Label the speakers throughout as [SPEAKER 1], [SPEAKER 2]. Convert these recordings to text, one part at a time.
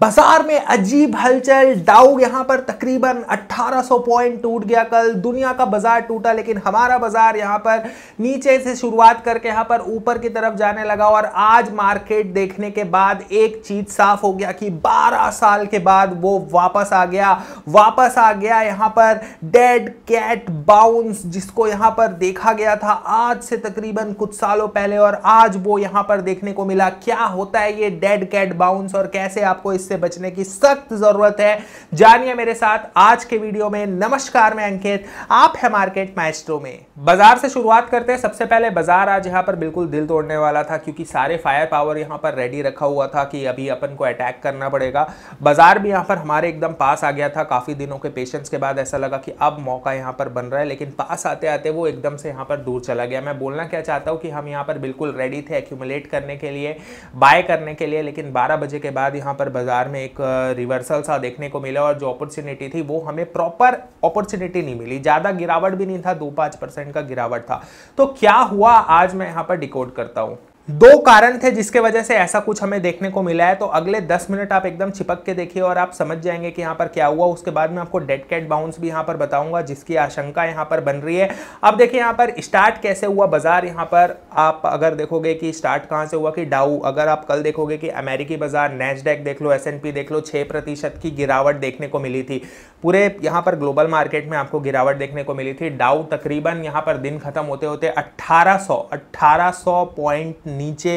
[SPEAKER 1] बाजार में अजीब हलचल डाउ यहां पर तकरीबन 1800 पॉइंट टूट गया कल दुनिया का बाजार टूटा लेकिन हमारा बाजार यहां पर नीचे से शुरुआत करके यहां पर ऊपर की तरफ जाने लगा और आज मार्केट देखने के बाद एक चीज साफ हो गया कि 12 साल के बाद वो वापस आ गया वापस आ गया यहां पर डेड कैट बाउंस जिसको यहां पर देखा गया था आज से तकरीबन कुछ सालों पहले और आज वो यहां पर देखने को मिला क्या होता है ये डेड कैट बाउंस और कैसे आपको इस उससे बचने की सख्त जरूरत है जानिए मेरे साथ आज के वीडियो में नमस्कार मैं अंकित आप है मार्केट मैस्ट्रो में बाजार से शुरुआत करते हैं सबसे पहले बाजार आज यहाँ पर बिल्कुल दिल तोड़ने वाला था क्योंकि सारे फायर पावर यहाँ पर रेडी रखा हुआ था कि अभी अपन को अटैक करना पड़ेगा बाजार भी यहाँ पर हमारे एकदम पास आ गया था काफी दिनों के पेशेंस के बाद ऐसा लगा कि अब मौका यहाँ पर बन रहा है लेकिन पास आते आते वो एकदम से यहाँ पर दूर चला गया मैं बोलना क्या चाहता हूँ कि हम यहाँ पर बिल्कुल रेडी थे एक्यूमुलेट करने के लिए बाय करने के लिए लेकिन बारह बजे के बाद यहाँ पर बाजार बाजार में एक रिवर्सल सा देखने को मिला और जो अपॉर्चुनिटी थी वो हमें प्रॉपर अपॉर्चुनिटी नहीं मिली ज़्यादा गिरावट भी नहीं था दो पांच परसेंट का गिरावट था तो क्या हुआ आज मैं यहां पर डिकोड करता हूं दो कारण थे जिसके वजह से ऐसा कुछ हमें देखने को मिला है तो अगले 10 मिनट आप एकदम छिपक के देखिए और आप समझ जाएंगे कि यहाँ पर क्या हुआ उसके बाद में आपको डेड कैट बाउंस भी यहाँ पर बताऊंगा जिसकी आशंका यहाँ पर बन रही है अब देखिए यहाँ पर स्टार्ट कैसे हुआ बाजार यहाँ पर आप अगर देखोगे कि स्टार्ट कहाँ से हुआ कि डाउ अगर आप कल देखोगे कि अमेरिकी बाजार नेचडेक देख लो एस देख लो छः की गिरावट देखने को मिली थी पूरे यहाँ पर ग्लोबल मार्केट में आपको गिरावट देखने को मिली थी डाउ तकरीबन यहाँ पर दिन खत्म होते होते अट्ठारह सौ पॉइंट नीचे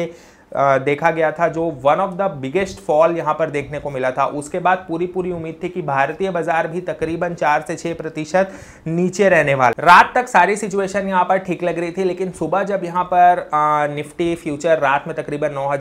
[SPEAKER 1] देखा गया था जो one of the biggest fall यहाँ पर देखने को मिला था उसके बाद पूरी पूरी उम्मीद थी कि भारतीय बाजार भी तकरीबन चार से छः प्रतिशत नीचे रहने वाला रात तक सारी सिचुएशन यहाँ पर ठीक लग रही थी लेकिन सुबह जब यहाँ पर आ, निफ्टी फ्यूचर रात में तकरीबन नौ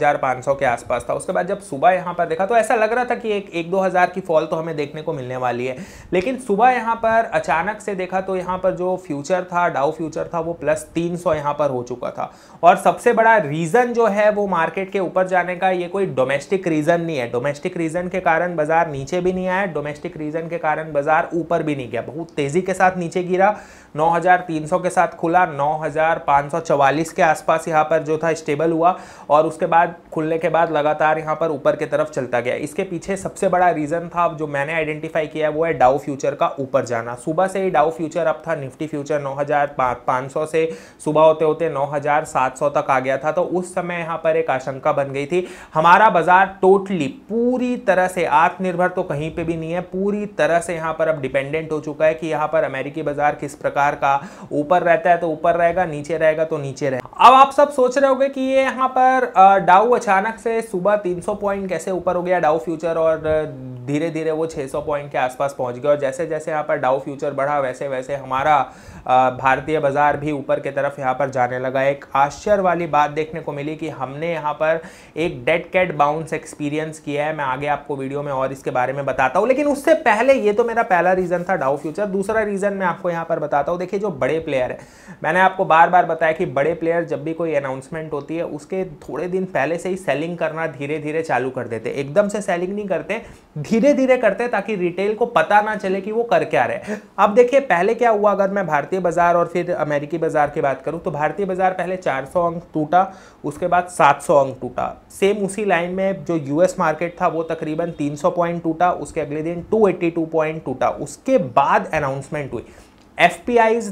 [SPEAKER 1] के आसपास था उसके बाद जब सुबह यहाँ पर देखा तो ऐसा लग रहा था कि एक एक दो हज़ार की फॉल तो हमें देखने को मिलने वाली है लेकिन सुबह यहाँ पर अचानक से देखा तो यहाँ पर जो फ्यूचर था डाउ फ्यूचर था वो प्लस तीन सौ पर हो चुका था और सबसे बड़ा रीज़न जो है वो मार्केट के ऊपर जाने का ये कोई डोमेस्टिक रीज़न नहीं है डोमेस्टिक रीज़न के कारण बाजार नीचे भी नहीं आया डोमेस्टिक रीज़न के कारण बाजार ऊपर भी नहीं गया बहुत तेज़ी के साथ नीचे गिरा 9,300 के साथ खुला 9,544 के आसपास यहाँ पर जो था स्टेबल हुआ और उसके बाद खुलने के बाद लगातार यहाँ पर ऊपर की तरफ चलता गया इसके पीछे सबसे बड़ा रीज़न था जो मैंने आइडेंटिफाई किया वो है डाउ फ्यूचर का ऊपर जाना सुबह से ही डाउ फ्यूचर अब था निफ्टी फ्यूचर 9,500 से सुबह होते होते 9,700 तक आ गया था तो उस समय यहाँ पर एक एक आशंका बन गई थी हमारा बाजार टोटली पूरी तरह से आत्मनिर्भर तो कहीं पे भी नहीं है पूरी तरह से यहां पर अब डिपेंडेंट हो चुका है कि यहां पर अमेरिकी बाजार किस प्रकार का ऊपर रहता है तो ऊपर रहेगा नीचे रहेगा तो नीचे रहेगा अब आप सब सोच रहे होगे कि ये यहाँ पर डाउ अचानक से सुबह तीन पॉइंट कैसे ऊपर हो गया डाउ फ्यूचर और धीरे धीरे वो छह पॉइंट के आसपास पहुंच गया और जैसे जैसे यहां पर डाउ फ्यूचर बढ़ा वैसे वैसे हमारा भारतीय बाजार भी ऊपर की तरफ यहाँ पर जाने लगा एक आश्चर्य वाली बात देखने को मिली कि हमने यहाँ पर एक डेड कैट बाउंस एक्सपीरियंस किया है मैं आगे आपको वीडियो में और इसके बारे में बताता हूँ लेकिन उससे पहले ये तो मेरा पहला रीज़न था डाउ फ्यूचर दूसरा रीज़न मैं आपको यहाँ पर बताता हूँ देखिए जो बड़े प्लेयर है मैंने आपको बार बार बताया कि बड़े प्लेयर जब भी कोई अनाउंसमेंट होती है उसके थोड़े दिन पहले से ही सेलिंग करना धीरे धीरे चालू कर देते एकदम से सेलिंग नहीं करते धीरे धीरे करते ताकि रिटेल को पता ना चले कि वो कर क्या रहे अब देखिए पहले क्या हुआ अगर मैं भारतीय भारतीय बाज़ार और फिर अमेरिकी बाज़ार की बात करूँ तो भारतीय बाज़ार पहले 400 अंक टूटा उसके बाद 700 अंक टूटा सेम उसी लाइन में जो यूएस मार्केट था वो तकरीबन 300 पॉइंट टूटा उसके अगले दिन 282 पॉइंट टूटा उसके बाद अनाउंसमेंट हुई एफ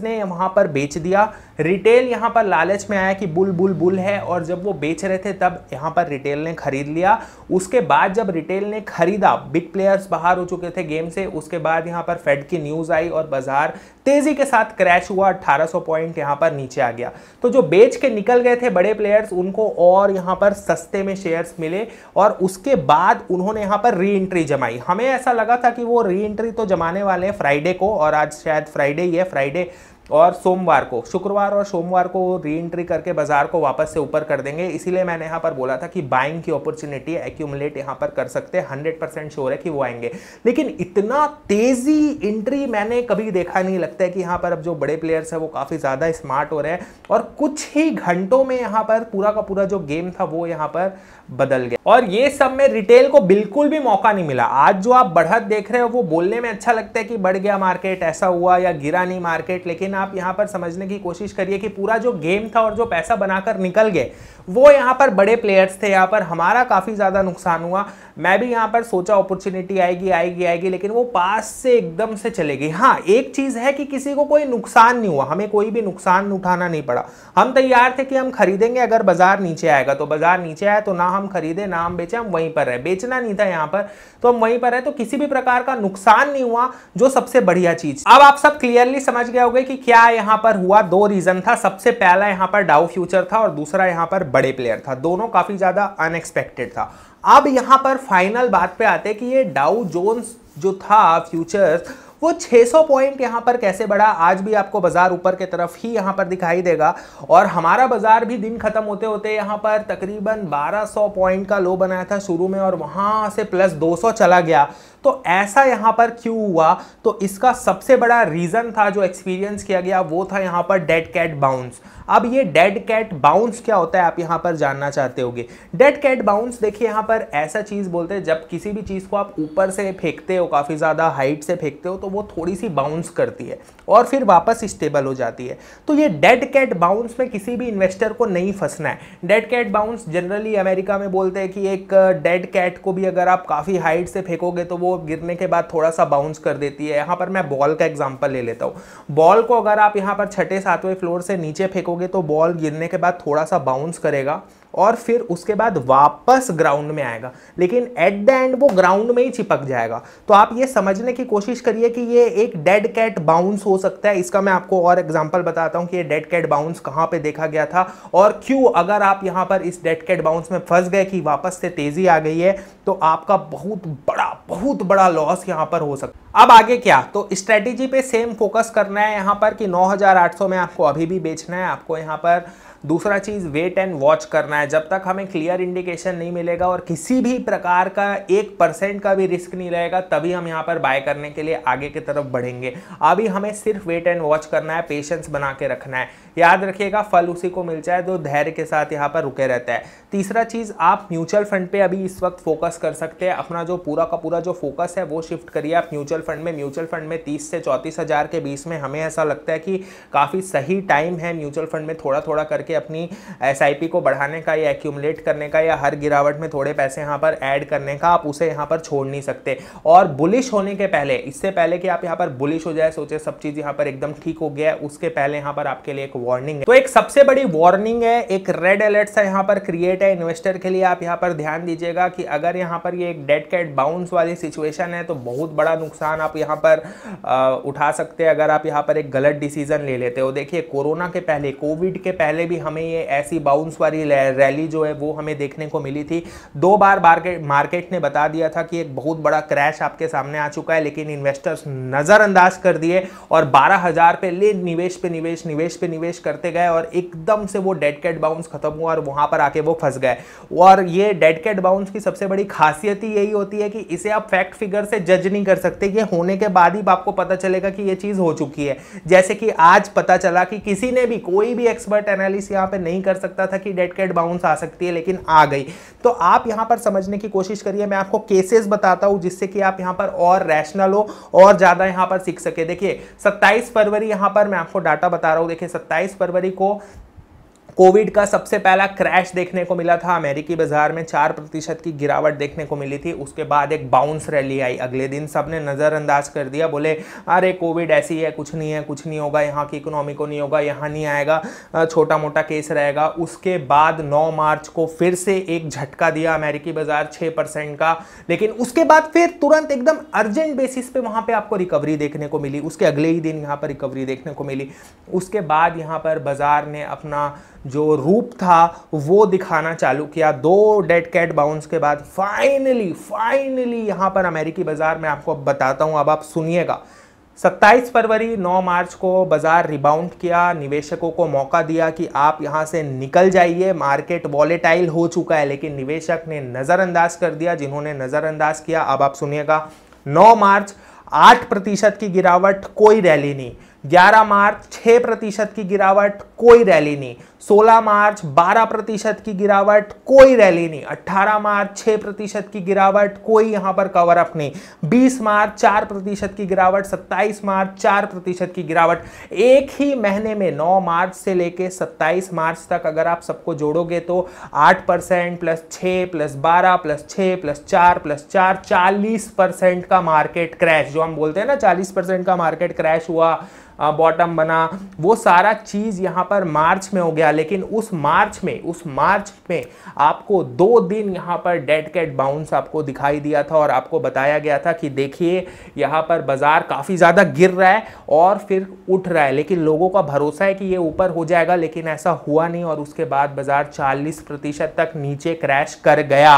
[SPEAKER 1] ने वहाँ पर बेच दिया रिटेल यहाँ पर लालच में आया कि बुल बुल बुल है और जब वो बेच रहे थे तब यहाँ पर रिटेल ने खरीद लिया उसके बाद जब रिटेल ने खरीदा बिग प्लेयर्स बाहर हो चुके थे गेम से उसके बाद यहाँ पर फेड की न्यूज़ आई और बाजार तेज़ी के साथ क्रैश हुआ 1800 पॉइंट यहाँ पर नीचे आ गया तो जो बेच के निकल गए थे बड़े प्लेयर्स उनको और यहाँ पर सस्ते में शेयर्स मिले और उसके बाद उन्होंने यहाँ पर री एंट्री जमाई हमें ऐसा लगा था कि वो री एंट्री तो जमाने वाले हैं फ्राइडे को और आज शायद फ्राइडे है फ्राइडे और सोमवार को शुक्रवार और सोमवार को वो री एंट्री करके बाजार को वापस से ऊपर कर देंगे इसीलिए मैंने यहाँ पर बोला था कि बाइंग की अपॉर्चुनिटी एक्यूमुलेट यहाँ पर कर सकते हैं हंड्रेड परसेंट श्योर है कि वो आएंगे लेकिन इतना तेजी एंट्री मैंने कभी देखा नहीं लगता है कि यहाँ पर अब जो बड़े प्लेयर्स हैं वो काफ़ी ज़्यादा स्मार्ट हो रहे हैं और कुछ ही घंटों में यहाँ पर पूरा का पूरा जो गेम था वो यहाँ पर बदल गया और ये सब में रिटेल को बिल्कुल भी मौका नहीं मिला आज जो आप बढ़त देख रहे हो वो बोलने में अच्छा लगता है कि बढ़ गया मार्केट ऐसा हुआ या गिरा नहीं मार्केट लेकिन आप यहाँ पर समझने की कोशिश करिए कि पूरा जो गेम था और जो पैसा बनाकर निकल गए वो यहाँ पर बड़े प्लेयर्स थे यहाँ पर हमारा काफ़ी ज़्यादा नुकसान हुआ मैं भी यहाँ पर सोचा अपॉर्चुनिटी आएगी आएगी आएगी लेकिन वो पास से एकदम से चले गई हाँ एक चीज़ है कि किसी को कोई नुकसान नहीं हुआ हमें कोई भी नुकसान उठाना नहीं पड़ा हम तैयार थे कि हम खरीदेंगे अगर बाजार नीचे आएगा तो बाजार नीचे आया तो ना हम खरीदे ना हम बेचे हम वहीं पर रहे बेचना नहीं था यहाँ पर तो हम वहीं पर रहे तो किसी भी प्रकार का नुकसान नहीं हुआ जो सबसे बढ़िया चीज अब आप सब क्लियरली समझ गए होगे कि क्या यहां पर हुआ दो रीजन था सबसे पहला यहां पर डाउ फ्यूचर था और दूसरा यहां पर बड़े प्लेयर था दोनों काफी ज्यादा अनएक्सपेक्टेड था अब यहां पर फाइनल बात पे आते कि ये डाउ जोन्स जो था फ्यूचर्स वो 600 पॉइंट यहाँ पर कैसे बढ़ा आज भी आपको बाजार ऊपर की तरफ ही यहाँ पर दिखाई देगा और हमारा बाजार भी दिन खत्म होते होते यहाँ पर तकरीबन 1200 पॉइंट का लो बनाया था शुरू में और वहां से प्लस 200 चला गया तो ऐसा यहां पर क्यों हुआ तो इसका सबसे बड़ा रीज़न था जो एक्सपीरियंस किया गया वो था यहां पर डेड कैट बाउंस अब ये डेड कैट बाउंस क्या होता है आप यहां पर जानना चाहते होगे डेड कैट बाउंस देखिए यहां पर ऐसा चीज़ बोलते हैं जब किसी भी चीज़ को आप ऊपर से फेंकते हो काफ़ी ज़्यादा हाइट से फेंकते हो तो वो थोड़ी सी बाउंस करती है और फिर वापस स्टेबल हो जाती है तो ये डेड कैट बाउंस में किसी भी इन्वेस्टर को नहीं फंसना है dead cat bounce generally America में बोलते हैं कि एक डेड कैट को भी अगर आप काफ़ी हाइट से फेंकोगे तो वो गिरने के बाद थोड़ा सा बाउंस कर देती है यहाँ पर मैं बॉल का एग्जाम्पल ले लेता हूँ बॉल को अगर आप यहाँ पर छठे सातवें फ्लोर से नीचे फेंकोगे तो बॉल गिरने के बाद थोड़ा सा बाउंस करेगा और फिर उसके बाद वापस ग्राउंड में आएगा लेकिन एट द एंड वो ग्राउंड में ही चिपक जाएगा तो आप ये समझने की कोशिश करिए कि ये एक डेड कैट बाउंस हो सकता है इसका मैं आपको और एग्जांपल बताता हूँ कि ये डेड कैट बाउंस कहाँ पे देखा गया था और क्यों अगर आप यहाँ पर इस डेड कैट बाउंस में फंस गए कि वापस से तेज़ी आ गई है तो आपका बहुत बड़ा बहुत बड़ा लॉस यहाँ पर हो सकता है अब आगे क्या तो स्ट्रेटेजी पे सेम फोकस करना है यहाँ पर कि 9800 में आपको अभी भी बेचना है आपको यहाँ पर दूसरा चीज़ वेट एंड वॉच करना है जब तक हमें क्लियर इंडिकेशन नहीं मिलेगा और किसी भी प्रकार का एक परसेंट का भी रिस्क नहीं रहेगा तभी हम यहाँ पर बाय करने के लिए आगे की तरफ बढ़ेंगे अभी हमें सिर्फ वेट एंड वॉच करना है पेशेंस बना के रखना है याद रखिएगा फल उसी को मिल जाए तो धैर्य के साथ यहाँ पर रुके रहता है तीसरा चीज़ आप म्यूचुअल फंड पर अभी इस वक्त फोकस कर सकते हैं अपना जो पूरा का पूरा जो फोकस है वो शिफ्ट करिए आप म्यूचुअल फंड में म्यूचुअल फंड में तीस से चौंतीस हज़ार के बीच में हमें ऐसा लगता है कि काफ़ी सही टाइम है म्यूचुअल फंड में थोड़ा थोड़ा करके अपनी एस को बढ़ाने का या एक्यूमलेट करने का या हर गिरावट में थोड़े पैसे यहाँ पर ऐड करने का आप उसे यहाँ पर छोड़ नहीं सकते और बुलिश होने के पहले इससे पहले कि आप यहाँ पर बुलिश हो जाए सोचे सब चीज़ यहाँ पर एकदम ठीक हो गया है उसके पहले यहाँ पर आपके लिए एक वार्निंग है तो एक सबसे बड़ी वार्निंग है एक रेड अलर्ट सा यहाँ पर क्रिएट है इन्वेस्टर के लिए आप यहाँ पर ध्यान दीजिएगा कि अगर यहाँ पर ये एक डेड कैट बाउंस वाली सिचुएशन है तो बहुत बड़ा नुकसान नुकसान आप यहाँ पर आ, उठा सकते हैं अगर आप यहाँ पर एक गलत डिसीज़न ले लेते हो देखिए कोरोना के पहले कोविड के पहले भी हमें ये ऐसी बाउंस वाली रैली जो है वो हमें देखने को मिली थी दो बार मार्केट मार्केट ने बता दिया था कि एक बहुत बड़ा क्रैश आपके सामने आ चुका है लेकिन इन्वेस्टर्स नज़रअंदाज कर दिए और बारह हज़ार पे ले निवेश पे निवेश निवेश पे निवेश करते गए और एकदम से वो डेड कैट बाउंस खत्म हुआ और वहाँ पर आके वो फंस गए और ये डेड कैट बाउंस की सबसे बड़ी खासियत ही यही होती है कि इसे आप फैक्ट फिगर से जज नहीं कर सकते कि चीज़ें होने के बाद ही आपको पता चलेगा कि ये चीज़ हो चुकी है जैसे कि आज पता चला कि किसी ने भी कोई भी एक्सपर्ट एनालिस यहां पे नहीं कर सकता था कि डेट कैट बाउंस आ सकती है लेकिन आ गई तो आप यहां पर समझने की कोशिश करिए मैं आपको केसेस बताता हूं जिससे कि आप यहां पर और रैशनल हो और ज़्यादा यहां पर सीख सके देखिए सत्ताईस फरवरी यहां पर मैं आपको डाटा बता रहा हूं देखिए सत्ताईस फरवरी को कोविड का सबसे पहला क्रैश देखने को मिला था अमेरिकी बाजार में चार प्रतिशत की गिरावट देखने को मिली थी उसके बाद एक बाउंस रैली आई अगले दिन सब ने नज़रअंदाज कर दिया बोले अरे कोविड ऐसी है कुछ नहीं है कुछ नहीं होगा यहाँ की इकोनॉमी को नहीं होगा यहाँ नहीं आएगा छोटा मोटा केस रहेगा उसके बाद नौ मार्च को फिर से एक झटका दिया अमेरिकी बाजार छः परसेंट का लेकिन उसके बाद फिर तुरंत एकदम अर्जेंट बेसिस पे वहाँ पे आपको रिकवरी देखने को मिली उसके अगले ही दिन यहाँ पर रिकवरी देखने को मिली उसके बाद यहाँ पर बाजार ने अपना जो रूप था वो दिखाना चालू किया दो डेड कैट बाउंस के बाद फाइनली फाइनली यहां पर अमेरिकी बाजार में आपको बताता हूं अब आप सुनिएगा 27 फरवरी 9 मार्च को बाजार रिबाउंड किया निवेशकों को मौका दिया कि आप यहां से निकल जाइए मार्केट वॉलेटाइल हो चुका है लेकिन निवेशक ने नज़रअंदाज कर दिया जिन्होंने नज़रअंदाज किया अब आप सुनिएगा 9 मार्च 8 प्रतिशत की गिरावट कोई रैली नहीं 11 मार्च 6 प्रतिशत की गिरावट कोई रैली नहीं 16 मार्च 12 प्रतिशत की गिरावट कोई रैली नहीं 18 मार्च 6 प्रतिशत की गिरावट कोई यहां पर कवर अप नहीं 20 मार्च 4 प्रतिशत की गिरावट 27 मार्च 4 प्रतिशत की गिरावट एक ही महीने में 9 मार्च से लेकर 27 मार्च तक अगर आप सबको जोड़ोगे तो 8 परसेंट प्लस 6 प्लस बारह प्लस 6 प्लस चार प्लस चार चालीस परसेंट का मार्केट क्रैश जो हम बोलते हैं ना चालीस परसेंट का मार्केट क्रैश हुआ बॉटम बना वो सारा चीज़ यहां पर मार्च में हो गया गया लेकिन उस मार्च में उस मार्च में आपको दो दिन यहाँ पर डेड कैट बाउंस आपको दिखाई दिया था और आपको बताया गया था कि देखिए यहाँ पर बाजार काफ़ी ज़्यादा गिर रहा है और फिर उठ रहा है लेकिन लोगों का भरोसा है कि ये ऊपर हो जाएगा लेकिन ऐसा हुआ नहीं और उसके बाद बाजार चालीस तक नीचे क्रैश कर गया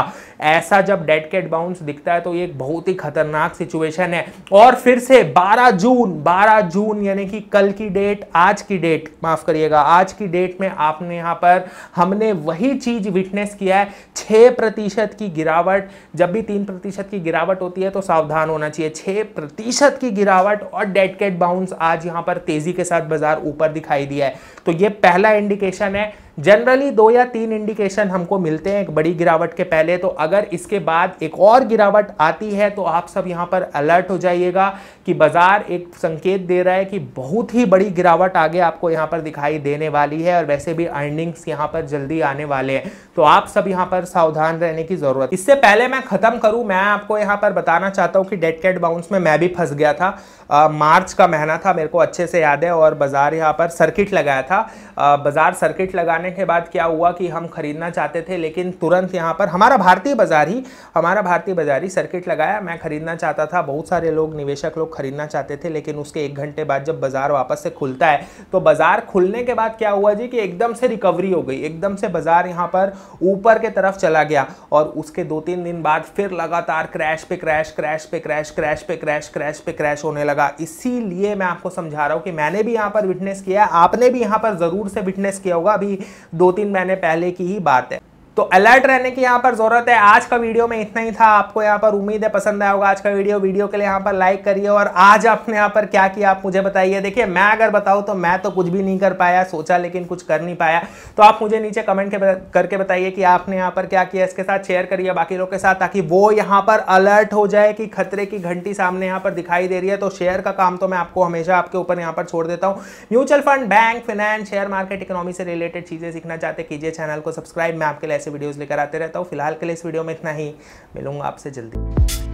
[SPEAKER 1] ऐसा जब डेड कैट बाउंस दिखता है तो ये एक बहुत ही खतरनाक सिचुएशन है और फिर से 12 जून 12 जून यानी कि कल की डेट आज की डेट माफ करिएगा आज की डेट में आपने यहां पर हमने वही चीज विटनेस किया है छह प्रतिशत की गिरावट जब भी तीन प्रतिशत की गिरावट होती है तो सावधान होना चाहिए छह प्रतिशत की गिरावट और डेड कैट बाउंस आज यहां पर तेजी के साथ बाजार ऊपर दिखाई दिया है तो यह पहला इंडिकेशन है जनरली दो या तीन इंडिकेशन हमको मिलते हैं एक बड़ी गिरावट के पहले तो अगर इसके बाद एक और गिरावट आती है तो आप सब यहाँ पर अलर्ट हो जाइएगा कि बाजार एक संकेत दे रहा है कि बहुत ही बड़ी गिरावट आगे आपको यहाँ पर दिखाई देने वाली है और वैसे भी अर्निंग्स यहाँ पर जल्दी आने वाले हैं तो आप सब यहाँ पर सावधान रहने की जरूरत इससे पहले मैं खत्म करूं मैं आपको यहाँ पर बताना चाहता हूँ कि डेट कैट बाउंस में मैं भी फंस गया था आ, मार्च का महीना था मेरे को अच्छे से याद है और बाजार यहाँ पर सर्किट लगाया था बाजार सर्किट लगाने करने के बाद क्या हुआ कि हम खरीदना चाहते थे लेकिन तुरंत यहाँ पर हमारा भारतीय बाजार ही हमारा भारतीय बाजार ही सर्किट लगाया मैं खरीदना चाहता था बहुत सारे लोग निवेशक लोग खरीदना चाहते थे लेकिन उसके एक घंटे बाद जब बाजार वापस से खुलता है तो बाजार खुलने के बाद क्या हुआ जी कि एकदम से रिकवरी हो गई एकदम से बाजार यहाँ पर ऊपर के तरफ चला गया और उसके दो तीन दिन बाद फिर लगातार क्रैश पे क्रैश क्रैश पे क्रैश क्रैश पे क्रैश क्रैश पे क्रैश होने लगा इसीलिए मैं आपको समझा रहा हूँ कि मैंने भी यहाँ पर विटनेस किया आपने भी यहाँ पर ज़रूर से विटनेस किया होगा अभी दो तीन महीने पहले की ही बात है तो अलर्ट रहने की यहाँ पर ज़रूरत है आज का वीडियो में इतना ही था आपको यहाँ पर उम्मीद है पसंद आया होगा आज का वीडियो वीडियो के लिए यहाँ पर लाइक करिए और आज आपने यहाँ पर क्या किया आप मुझे बताइए देखिए मैं अगर बताऊँ तो मैं तो कुछ भी नहीं कर पाया सोचा लेकिन कुछ कर नहीं पाया तो आप मुझे नीचे कमेंट करके बताइए कि आपने यहाँ पर क्या किया इसके साथ शेयर करिए बाकी लोग के साथ ताकि वो यहाँ पर अलर्ट हो जाए कि खतरे की घंटी सामने यहाँ पर दिखाई दे रही है तो शेयर का काम तो मैं आपको हमेशा आपके ऊपर यहाँ पर छोड़ देता हूँ mutual fund bank finance share market economy से रिलेटेड चीज़ें सीखना चाहते कीजिए चैनल को सब्सक्राइब मैं आपके लिए ऐसे वीडियोज़ लेकर आते रहता हूँ फिलहाल के लिए इस वीडियो में इतना ही मिलूंगा आपसे जल्दी